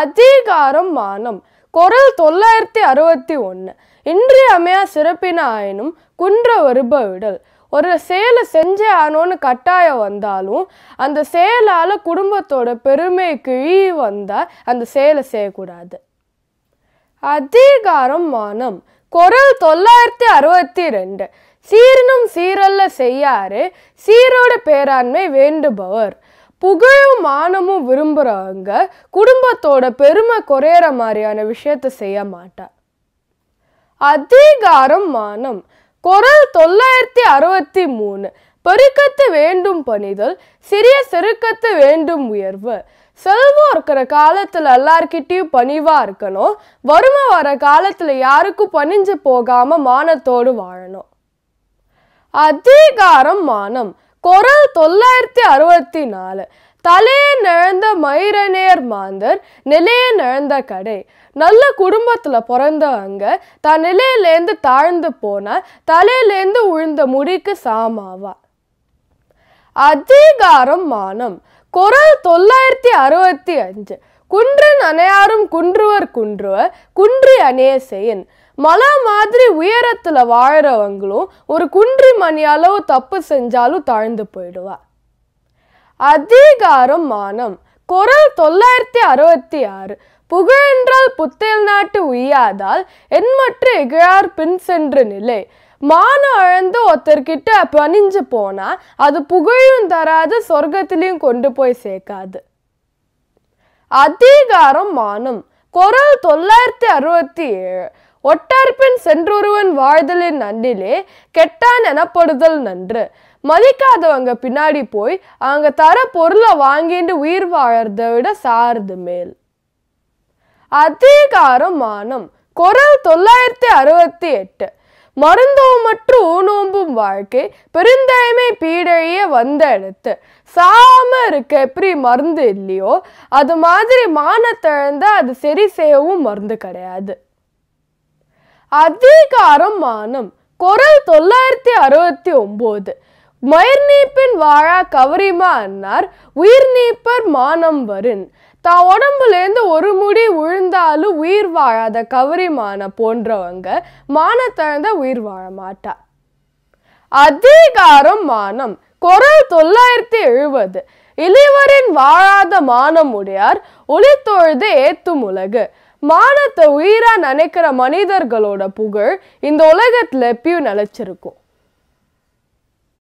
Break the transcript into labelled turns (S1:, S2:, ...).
S1: அதிகாரம் மானம் குரல் தொள்ளாயிரத்தி அறுபத்தி ஒன்று இன்றியமையா சிறப்பின ஆயினும் குன்ற வருப விடல் ஒரு செயலை செஞ்சே ஆனோன்னு கட்டாயம் வந்தாலும் அந்த செயலால் குடும்பத்தோட பெருமை கிழி வந்தால் அந்த செயலை செய்யக்கூடாது அதிகாரம் மானம் குரல் தொள்ளாயிரத்தி அறுபத்தி ரெண்டு சீரனும் சீரல்ல செய்யாறு சீரோட பேராண்மை வேண்டுபவர் புகழும் மானமும் விரும்புகிறவங்க குடும்பத்தோட பெருமை குறையிற மாதிரியான விஷயத்த செய்ய மாட்டார் அதிகாரம் மானம் குரல் தொள்ளாயிரத்தி அறுபத்தி மூணு பெருக்கத்து வேண்டும் பணிதல் சிறிய செருக்கத்து வேண்டும் உயர்வு செல்வம் இருக்கிற காலத்தில் எல்லார்கிட்டேயும் பணிவாக இருக்கணும் வறுமை வர காலத்தில் யாருக்கும் பணிஞ்சு போகாமல் மானத்தோடு வாழணும் அதிகாரம் மானம் குரல் தொள்ளாயிரத்தி அறுபத்தி நாலு தலையே நிழந்த மயிரநேர் மாந்தர் நிலையே நிழந்த கடை நல்ல குடும்பத்தில் பிறந்தவங்க தன் நிலையிலேருந்து தாழ்ந்து போன தலையிலேருந்து உழுந்த முடிக்கு சாமாவா அதிகாரம் மானம் குரல் தொள்ளாயிரத்தி அறுபத்தி அஞ்சு குன்றன் அனையாரும் குன்றுவர் குன்றுவர் குன்றி அணைய செய்யன் மலா மாதிரி உயரத்தில் வாழறவங்களும் ஒரு குன்றி மணி அளவு தப்பு செஞ்சாலும் தாழ்ந்து போயிடுவா அதிகாரம் மானம் குரல் தொள்ளாயிரத்தி அறுபத்தி ஆறு புகழென்றால் புத்தேல் நாட்டு உய்யாதால் என்மற்ற இகழார் பின் சென்று நிலை மானம் அழந்து ஒருத்தர்கிட்ட பணிஞ்சு போனா அது புகழும் தராது சொர்க்கத்திலையும் கொண்டு போய் சேர்க்காது அதிகாரம் மானம் குரல் தொள்ளாயிரத்தி அறுபத்தி ஏழு ஒட்டார்பின் சென்றொருவன் வாழ்தலின் நன்றிலே கெட்டான் எனப்படுதல் நன்று மதிக்காதவங்க பின்னாடி போய் அவங்க தர பொருளை வாங்கிட்டு உயிர் வாழறத விட சார்து மேல் அதிகாரம் மானம் குரல் தொள்ளாயிரத்தி அறுபத்தி எட்டு மருந்தோ மற்றும் ஊனோம்பும் வாழ்க்கை பெருந்தயமை பீடையே வந்த இடத்து சாம இருக்க எப்படி மருந்து இல்லையோ அது மாதிரி மானத்திழந்த அது சரி செய்யவும் மருந்து கிடையாது அதிகாரம் மானம் குரல் தொள்ளாயிரத்தி அறுபத்தி ஒன்போது மயிர் நீப்பின் வாழா கவரிமா அன்னார் உயிர் நீப்பர் மானம் வருன் தான் உடம்புலேருந்து ஒரு முடி உழுந்தாலும் உயிர் வாழாத கவரிமான போன்றவங்க மானத்தழந்த உயிர் வாழ மாட்டா அதிகாரம் மானம் குரல் தொள்ளாயிரத்தி எழுபது இளிவரின் வாழாத மானம் உடையார் ஒளி தொழுது ஏத்தும் உலகு மானத்தை உயிரா நினைக்கிற மனிதர்களோட புகழ் இந்த உலகத்துல எப்பயும் நிலைச்சிருக்கும்